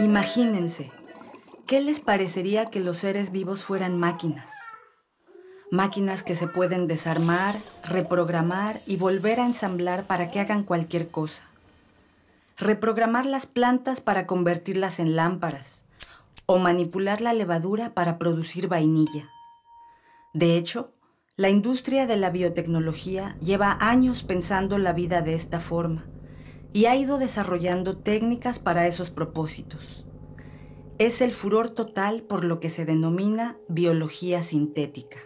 Imagínense, ¿qué les parecería que los seres vivos fueran máquinas? Máquinas que se pueden desarmar, reprogramar y volver a ensamblar para que hagan cualquier cosa. Reprogramar las plantas para convertirlas en lámparas o manipular la levadura para producir vainilla. De hecho, la industria de la biotecnología lleva años pensando la vida de esta forma y ha ido desarrollando técnicas para esos propósitos. Es el furor total por lo que se denomina biología sintética.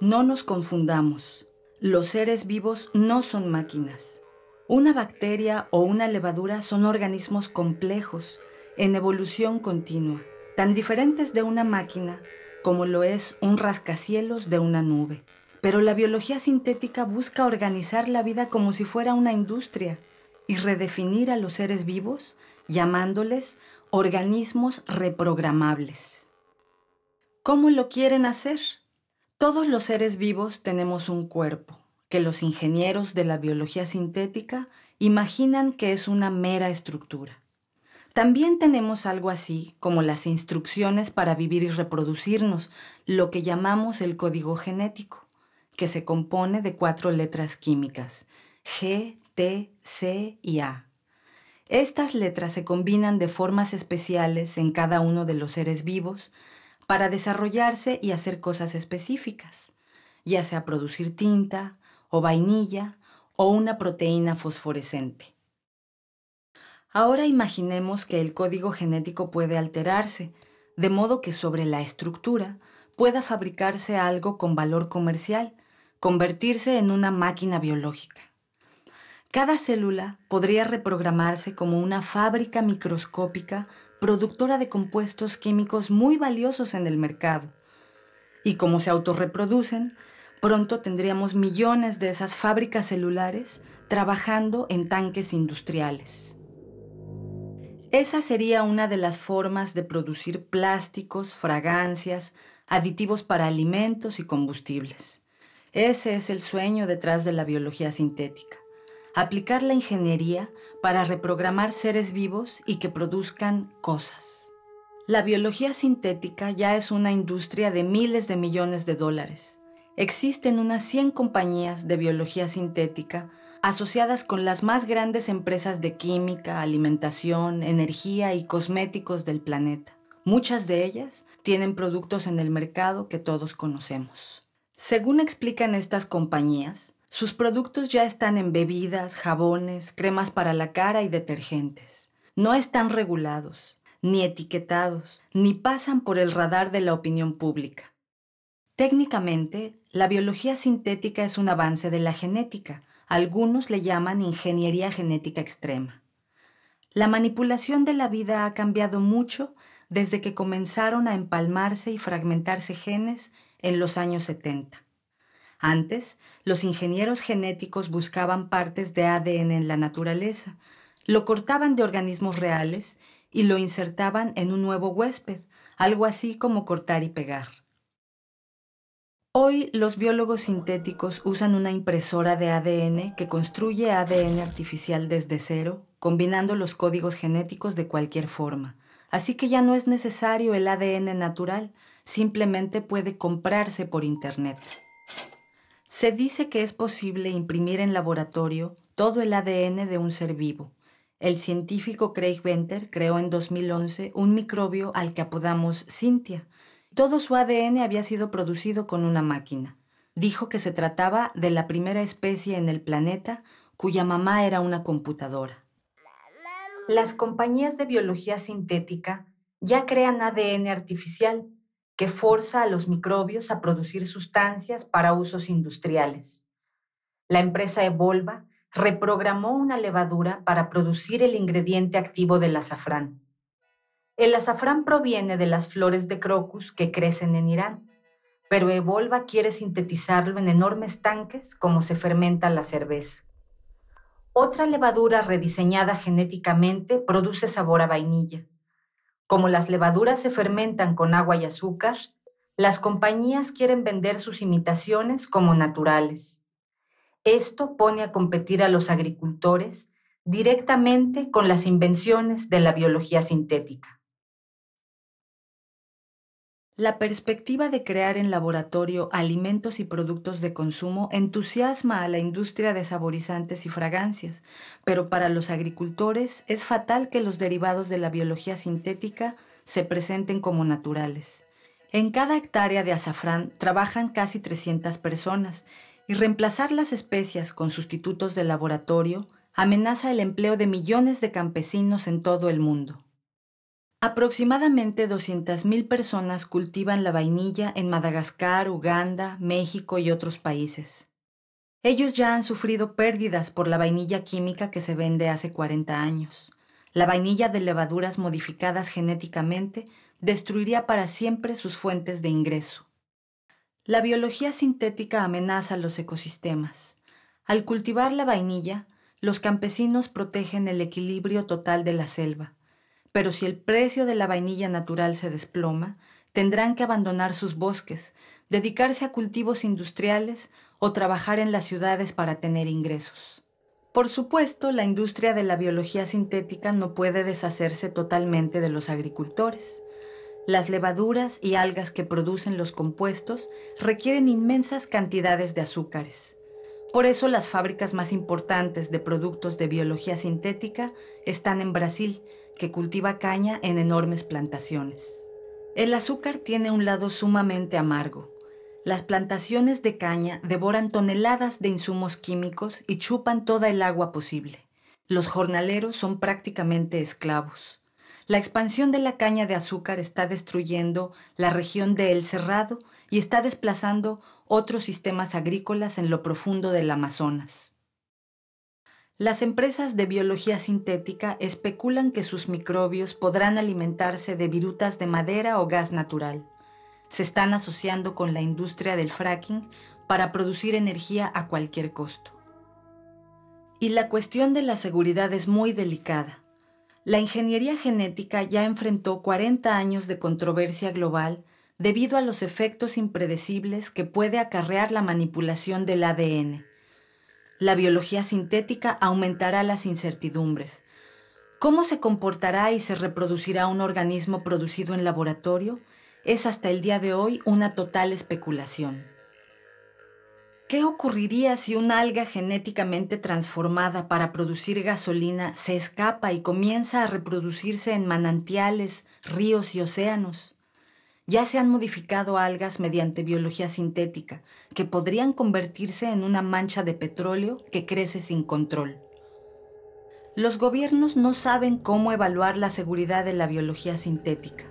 No nos confundamos, los seres vivos no son máquinas. Una bacteria o una levadura son organismos complejos, en evolución continua, tan diferentes de una máquina como lo es un rascacielos de una nube. Pero la biología sintética busca organizar la vida como si fuera una industria y redefinir a los seres vivos llamándoles organismos reprogramables. ¿Cómo lo quieren hacer? Todos los seres vivos tenemos un cuerpo, que los ingenieros de la biología sintética imaginan que es una mera estructura. También tenemos algo así como las instrucciones para vivir y reproducirnos, lo que llamamos el código genético que se compone de cuatro letras químicas, G, T, C y A. Estas letras se combinan de formas especiales en cada uno de los seres vivos para desarrollarse y hacer cosas específicas, ya sea producir tinta o vainilla o una proteína fosforescente. Ahora imaginemos que el código genético puede alterarse, de modo que sobre la estructura pueda fabricarse algo con valor comercial, convertirse en una máquina biológica. Cada célula podría reprogramarse como una fábrica microscópica productora de compuestos químicos muy valiosos en el mercado. Y como se autorreproducen, pronto tendríamos millones de esas fábricas celulares trabajando en tanques industriales. Esa sería una de las formas de producir plásticos, fragancias, aditivos para alimentos y combustibles. Ese es el sueño detrás de la biología sintética. Aplicar la ingeniería para reprogramar seres vivos y que produzcan cosas. La biología sintética ya es una industria de miles de millones de dólares. Existen unas 100 compañías de biología sintética asociadas con las más grandes empresas de química, alimentación, energía y cosméticos del planeta. Muchas de ellas tienen productos en el mercado que todos conocemos. Según explican estas compañías, sus productos ya están en bebidas, jabones, cremas para la cara y detergentes. No están regulados, ni etiquetados, ni pasan por el radar de la opinión pública. Técnicamente, la biología sintética es un avance de la genética. Algunos le llaman ingeniería genética extrema. La manipulación de la vida ha cambiado mucho desde que comenzaron a empalmarse y fragmentarse genes en los años 70. Antes, los ingenieros genéticos buscaban partes de ADN en la naturaleza, lo cortaban de organismos reales y lo insertaban en un nuevo huésped, algo así como cortar y pegar. Hoy los biólogos sintéticos usan una impresora de ADN que construye ADN artificial desde cero, combinando los códigos genéticos de cualquier forma. Así que ya no es necesario el ADN natural, simplemente puede comprarse por Internet. Se dice que es posible imprimir en laboratorio todo el ADN de un ser vivo. El científico Craig Venter creó en 2011 un microbio al que apodamos Cynthia, todo su ADN había sido producido con una máquina. Dijo que se trataba de la primera especie en el planeta cuya mamá era una computadora. Las compañías de biología sintética ya crean ADN artificial que forza a los microbios a producir sustancias para usos industriales. La empresa Evolva reprogramó una levadura para producir el ingrediente activo del azafrán. El azafrán proviene de las flores de crocus que crecen en Irán, pero Evolva quiere sintetizarlo en enormes tanques como se fermenta la cerveza. Otra levadura rediseñada genéticamente produce sabor a vainilla. Como las levaduras se fermentan con agua y azúcar, las compañías quieren vender sus imitaciones como naturales. Esto pone a competir a los agricultores directamente con las invenciones de la biología sintética. La perspectiva de crear en laboratorio alimentos y productos de consumo entusiasma a la industria de saborizantes y fragancias, pero para los agricultores es fatal que los derivados de la biología sintética se presenten como naturales. En cada hectárea de azafrán trabajan casi 300 personas y reemplazar las especias con sustitutos de laboratorio amenaza el empleo de millones de campesinos en todo el mundo. Aproximadamente 200.000 personas cultivan la vainilla en Madagascar, Uganda, México y otros países. Ellos ya han sufrido pérdidas por la vainilla química que se vende hace 40 años. La vainilla de levaduras modificadas genéticamente destruiría para siempre sus fuentes de ingreso. La biología sintética amenaza los ecosistemas. Al cultivar la vainilla, los campesinos protegen el equilibrio total de la selva, pero si el precio de la vainilla natural se desploma, tendrán que abandonar sus bosques, dedicarse a cultivos industriales o trabajar en las ciudades para tener ingresos. Por supuesto, la industria de la biología sintética no puede deshacerse totalmente de los agricultores. Las levaduras y algas que producen los compuestos requieren inmensas cantidades de azúcares. Por eso las fábricas más importantes de productos de biología sintética están en Brasil, que cultiva caña en enormes plantaciones. El azúcar tiene un lado sumamente amargo. Las plantaciones de caña devoran toneladas de insumos químicos y chupan toda el agua posible. Los jornaleros son prácticamente esclavos. La expansión de la caña de azúcar está destruyendo la región de El Cerrado y está desplazando otros sistemas agrícolas en lo profundo del Amazonas. Las empresas de biología sintética especulan que sus microbios podrán alimentarse de virutas de madera o gas natural. Se están asociando con la industria del fracking para producir energía a cualquier costo. Y la cuestión de la seguridad es muy delicada la ingeniería genética ya enfrentó 40 años de controversia global debido a los efectos impredecibles que puede acarrear la manipulación del ADN. La biología sintética aumentará las incertidumbres. ¿Cómo se comportará y se reproducirá un organismo producido en laboratorio? Es hasta el día de hoy una total especulación. ¿Qué ocurriría si una alga genéticamente transformada para producir gasolina se escapa y comienza a reproducirse en manantiales, ríos y océanos? Ya se han modificado algas mediante biología sintética, que podrían convertirse en una mancha de petróleo que crece sin control. Los gobiernos no saben cómo evaluar la seguridad de la biología sintética.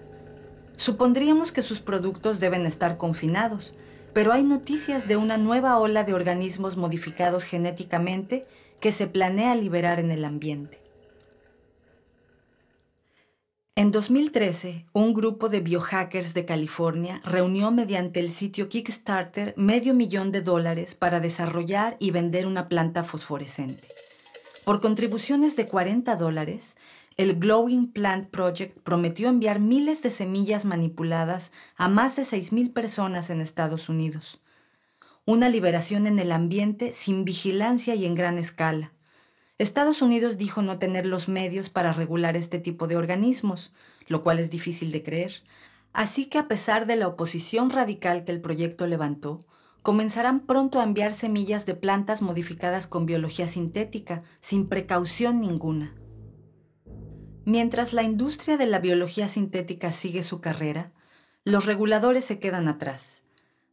Supondríamos que sus productos deben estar confinados, pero hay noticias de una nueva ola de organismos modificados genéticamente que se planea liberar en el ambiente. En 2013, un grupo de biohackers de California reunió mediante el sitio Kickstarter medio millón de dólares para desarrollar y vender una planta fosforescente. Por contribuciones de 40 dólares, el Glowing Plant Project prometió enviar miles de semillas manipuladas a más de 6.000 personas en Estados Unidos. Una liberación en el ambiente sin vigilancia y en gran escala. Estados Unidos dijo no tener los medios para regular este tipo de organismos, lo cual es difícil de creer. Así que a pesar de la oposición radical que el proyecto levantó, comenzarán pronto a enviar semillas de plantas modificadas con biología sintética, sin precaución ninguna. Mientras la industria de la biología sintética sigue su carrera, los reguladores se quedan atrás.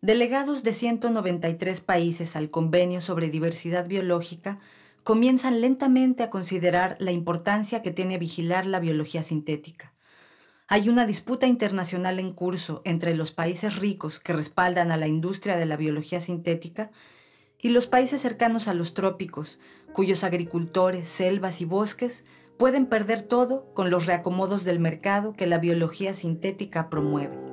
Delegados de 193 países al Convenio sobre Diversidad Biológica comienzan lentamente a considerar la importancia que tiene vigilar la biología sintética hay una disputa internacional en curso entre los países ricos que respaldan a la industria de la biología sintética y los países cercanos a los trópicos, cuyos agricultores, selvas y bosques pueden perder todo con los reacomodos del mercado que la biología sintética promueve.